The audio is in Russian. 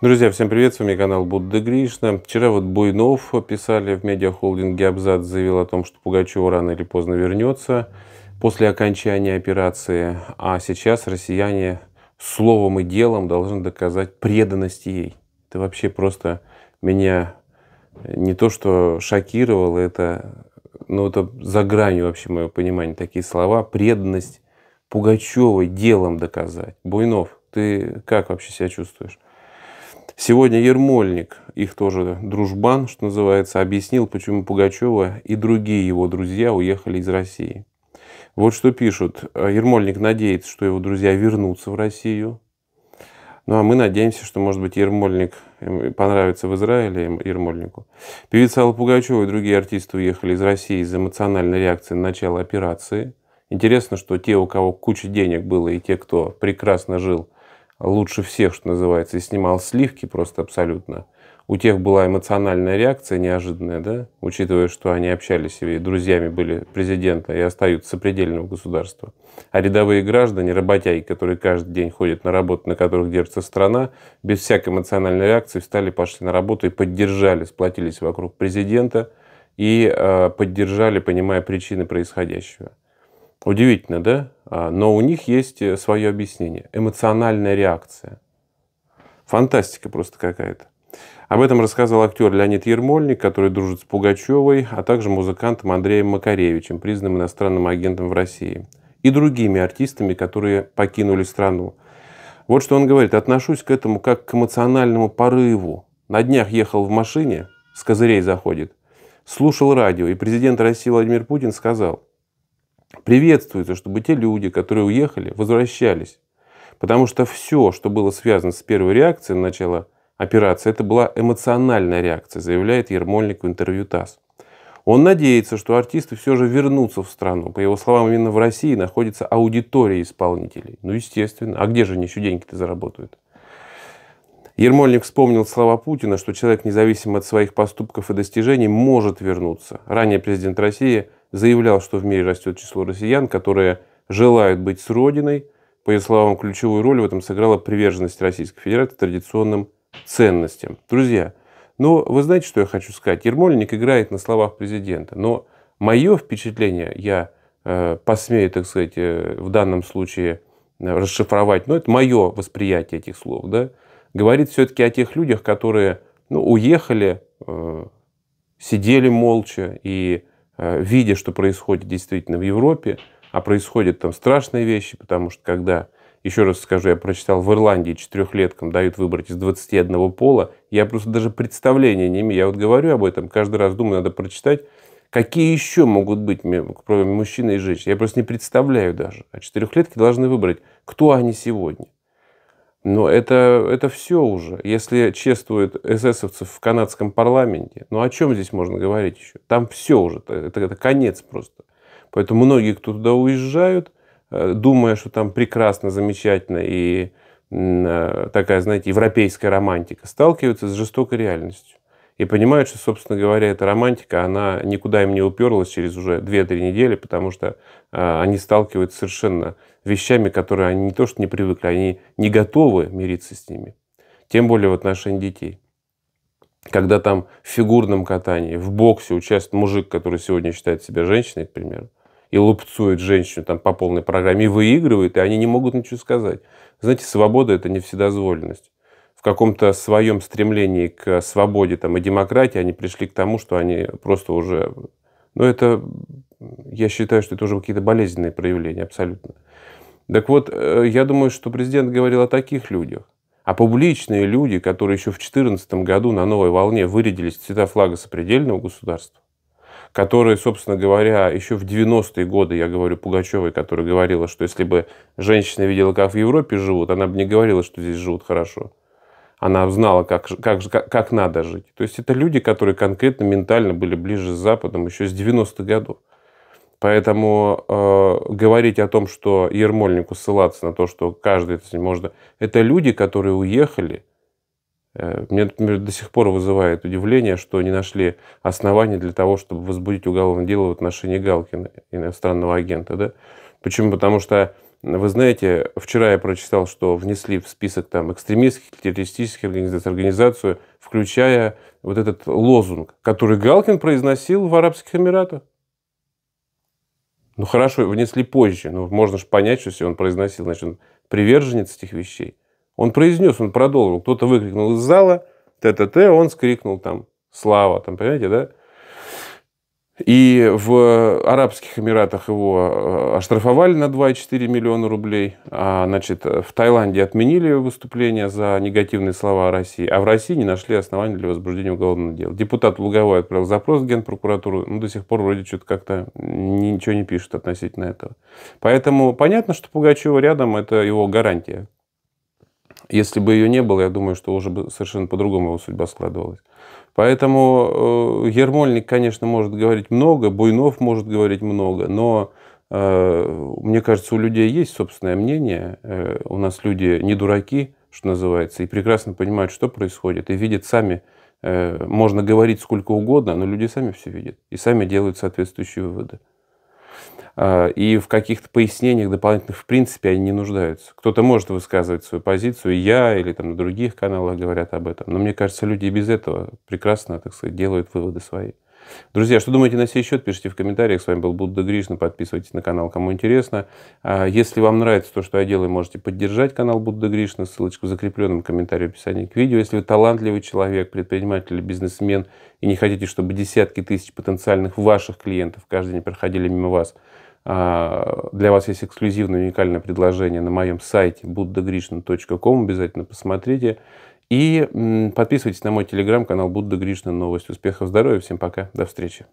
Друзья, всем привет, с вами канал Будда Гришна. Вчера вот Буйнов писали в медиахолдинге Абзац, заявил о том, что Пугачева рано или поздно вернется после окончания операции, а сейчас россияне словом и делом должны доказать преданность ей. Это вообще просто меня не то что шокировало, это, ну, это за гранью вообще моего понимания. Такие слова, преданность Пугачевой делом доказать. Буйнов, ты как вообще себя чувствуешь? Сегодня Ермольник, их тоже дружбан, что называется, объяснил, почему Пугачева и другие его друзья уехали из России. Вот что пишут. Э, Ермольник надеется, что его друзья вернутся в Россию. Ну а мы надеемся, что, может быть, Ермольник э, понравится в Израиле Ермольнику. Певица Алла Пугачева и другие артисты уехали из России из-за эмоциональной реакции на начало операции. Интересно, что те, у кого куча денег было, и те, кто прекрасно жил – лучше всех, что называется, и снимал сливки просто абсолютно. У тех была эмоциональная реакция неожиданная, да, учитывая, что они общались и друзьями были президента и остаются сопредельного государства. А рядовые граждане, работяги, которые каждый день ходят на работу, на которых держится страна, без всякой эмоциональной реакции встали, пошли на работу и поддержали, сплотились вокруг президента и э, поддержали, понимая причины происходящего. Удивительно, да? А, но у них есть э, свое объяснение. Эмоциональная реакция. Фантастика просто какая-то. Об этом рассказал актер Леонид Ермольник, который дружит с Пугачевой, а также музыкантом Андреем Макаревичем, признанным иностранным агентом в России, и другими артистами, которые покинули страну. Вот что он говорит. «Отношусь к этому как к эмоциональному порыву. На днях ехал в машине, с козырей заходит, слушал радио, и президент России Владимир Путин сказал – приветствуется, чтобы те люди, которые уехали, возвращались. Потому что все, что было связано с первой реакцией на начало операции, это была эмоциональная реакция, заявляет Ермольник в интервью ТАСС. Он надеется, что артисты все же вернутся в страну. По его словам, именно в России находится аудитория исполнителей. Ну, естественно. А где же они еще деньги-то заработают? Ермольник вспомнил слова Путина, что человек, независимо от своих поступков и достижений, может вернуться. Ранее президент России – заявлял, что в мире растет число россиян, которые желают быть с Родиной. По ее словам, ключевую роль в этом сыграла приверженность Российской Федерации традиционным ценностям. Друзья, ну вы знаете, что я хочу сказать? Ермольник играет на словах президента, но мое впечатление, я э, посмею, так сказать, э, в данном случае э, расшифровать, но ну, это мое восприятие этих слов, да, говорит все-таки о тех людях, которые ну, уехали, э, сидели молча и Э, видя, что происходит действительно в Европе, а происходят там страшные вещи, потому что когда, еще раз скажу, я прочитал, в Ирландии четырехлеткам дают выбрать из 21 пола, я просто даже представления не имею. Я вот говорю об этом, каждый раз думаю, надо прочитать, какие еще могут быть, кроме мужчины и женщины. Я просто не представляю даже. А четырехлетки должны выбрать, кто они сегодня. Но это, это все уже. Если чествуют эсэсовцев в канадском парламенте, ну о чем здесь можно говорить еще? Там все уже, это, это конец просто. Поэтому многие, кто туда уезжают, э, думая, что там прекрасно, замечательно и э, такая, знаете, европейская романтика, сталкиваются с жестокой реальностью и понимают, что, собственно говоря, эта романтика, она никуда им не уперлась через уже 2-3 недели, потому что э, они сталкиваются совершенно вещами, которые они не то что не привыкли, они не готовы мириться с ними. Тем более в отношении детей. Когда там в фигурном катании, в боксе участвует мужик, который сегодня считает себя женщиной, к примеру, и лупцует женщину там по полной программе, и выигрывает, и они не могут ничего сказать. Знаете, свобода – это не вседозволенность в каком-то своем стремлении к свободе там, и демократии они пришли к тому, что они просто уже... Ну, это... Я считаю, что это уже какие-то болезненные проявления абсолютно. Так вот, э, я думаю, что президент говорил о таких людях. А публичные люди, которые еще в 2014 году на новой волне вырядились в цвета флага сопредельного государства, которые, собственно говоря, еще в 90-е годы, я говорю Пугачевой, которая говорила, что если бы женщина видела, как в Европе живут, она бы не говорила, что здесь живут хорошо она знала, как, как, как надо жить. То есть это люди, которые конкретно ментально были ближе с Западом еще с 90-х годов. Поэтому э, говорить о том, что Ермольнику ссылаться на то, что каждый это можно, это люди, которые уехали. Э, мне, например, до сих пор вызывает удивление, что не нашли оснований для того, чтобы возбудить уголовное дело в отношении Галкина, иностранного агента. Да? Почему? Потому что вы знаете, вчера я прочитал, что внесли в список там экстремистских, террористических организаций, организацию, включая вот этот лозунг, который Галкин произносил в Арабских Эмиратах. Ну хорошо, внесли позже, но можно же понять, что если он произносил, значит, он приверженец этих вещей. Он произнес, он продолжил. Кто-то выкрикнул из зала, т-т-т, он скрикнул там «Слава!», там, понимаете, да? И в Арабских Эмиратах его э, оштрафовали на 2,4 миллиона рублей. А, значит, в Таиланде отменили выступление за негативные слова о России. А в России не нашли оснований для возбуждения уголовного дела. Депутат Луговой отправил запрос в Генпрокуратуру. Ну, до сих пор вроде что-то как-то ничего не пишет относительно этого. Поэтому понятно, что Пугачева рядом – это его гарантия. Если бы ее не было, я думаю, что уже бы совершенно по-другому его судьба складывалась. Поэтому э, Ермольник, конечно, может говорить много, Буйнов может говорить много, но э, мне кажется, у людей есть собственное мнение. Э, у нас люди не дураки, что называется, и прекрасно понимают, что происходит, и видят сами. Можно говорить сколько угодно, но люди сами все видят и сами делают соответствующие выводы. А, и в каких-то пояснениях дополнительных в принципе они не нуждаются. Кто-то может высказывать свою позицию, я или там на других каналах говорят об этом, но мне кажется, люди и без этого прекрасно, так сказать, делают выводы свои. Друзья, что думаете на сей счет, пишите в комментариях. С вами был Будда Гришна. Подписывайтесь на канал, кому интересно. А, если вам нравится то, что я делаю, можете поддержать канал Будда Гришна. Ссылочка в закрепленном комментарии в описании к видео. Если вы талантливый человек, предприниматель или бизнесмен, и не хотите, чтобы десятки тысяч потенциальных ваших клиентов каждый день проходили мимо вас, а, для вас есть эксклюзивное уникальное предложение на моем сайте buddhagrishnan.com. Обязательно посмотрите. И подписывайтесь на мой телеграм-канал Будда Гришна. Новость успехов, здоровья. Всем пока. До встречи.